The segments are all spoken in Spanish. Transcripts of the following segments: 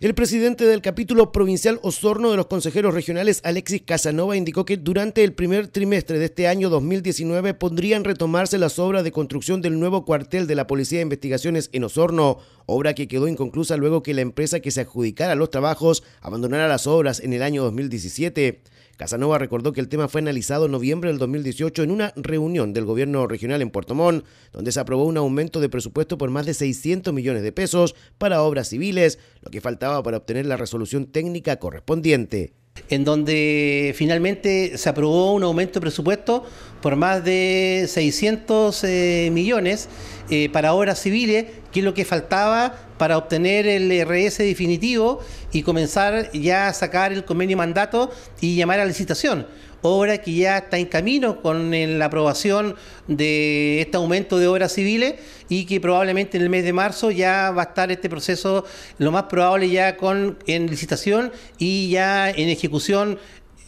El presidente del capítulo provincial Osorno de los consejeros regionales Alexis Casanova indicó que durante el primer trimestre de este año 2019 podrían retomarse las obras de construcción del nuevo cuartel de la Policía de Investigaciones en Osorno, obra que quedó inconclusa luego que la empresa que se adjudicara los trabajos abandonara las obras en el año 2017. Casanova recordó que el tema fue analizado en noviembre del 2018 en una reunión del gobierno regional en Puerto Montt, donde se aprobó un aumento de presupuesto por más de 600 millones de pesos para obras civiles, lo que faltaba para obtener la resolución técnica correspondiente en donde finalmente se aprobó un aumento de presupuesto por más de 600 eh, millones eh, para obras civiles, que es lo que faltaba para obtener el RS definitivo y comenzar ya a sacar el convenio mandato y llamar a licitación obra que ya está en camino con la aprobación de este aumento de obras civiles y que probablemente en el mes de marzo ya va a estar este proceso, lo más probable ya con en licitación y ya en ejecución.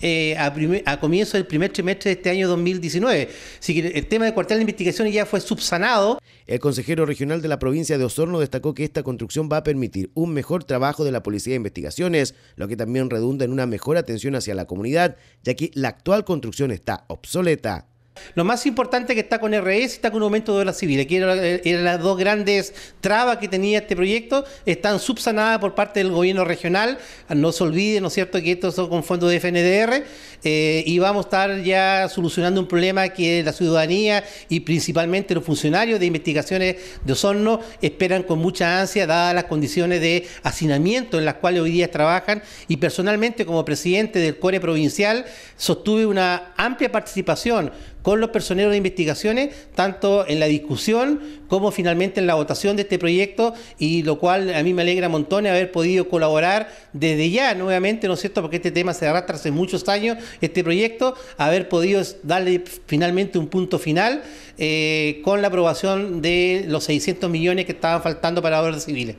Eh, a, comienzo del primer trimestre de este año 2019. Así que el tema del cuartel de investigación ya fue subsanado. El consejero regional de la provincia de Osorno destacó que esta construcción va a permitir un mejor trabajo de la Policía de Investigaciones, lo que también redunda en una mejor atención hacia la comunidad, ya que la actual construcción está obsoleta. Lo más importante que está con RS y está con un aumento de la civil. que eran, las dos grandes trabas que tenía este proyecto, están subsanadas por parte del gobierno regional. No se olviden, ¿no es cierto?, que esto son con fondos de FNDR eh, y vamos a estar ya solucionando un problema que la ciudadanía y principalmente los funcionarios de investigaciones de Osorno esperan con mucha ansia, dadas las condiciones de hacinamiento en las cuales hoy día trabajan. Y personalmente, como presidente del CORE provincial, sostuve una amplia participación con los personeros de investigaciones, tanto en la discusión como finalmente en la votación de este proyecto, y lo cual a mí me alegra montones haber podido colaborar desde ya nuevamente, ¿no es cierto?, porque este tema se arrastra hace muchos años, este proyecto, haber podido darle finalmente un punto final eh, con la aprobación de los 600 millones que estaban faltando para obras civiles.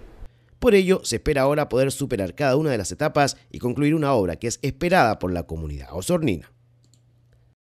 Por ello, se espera ahora poder superar cada una de las etapas y concluir una obra que es esperada por la comunidad osornina.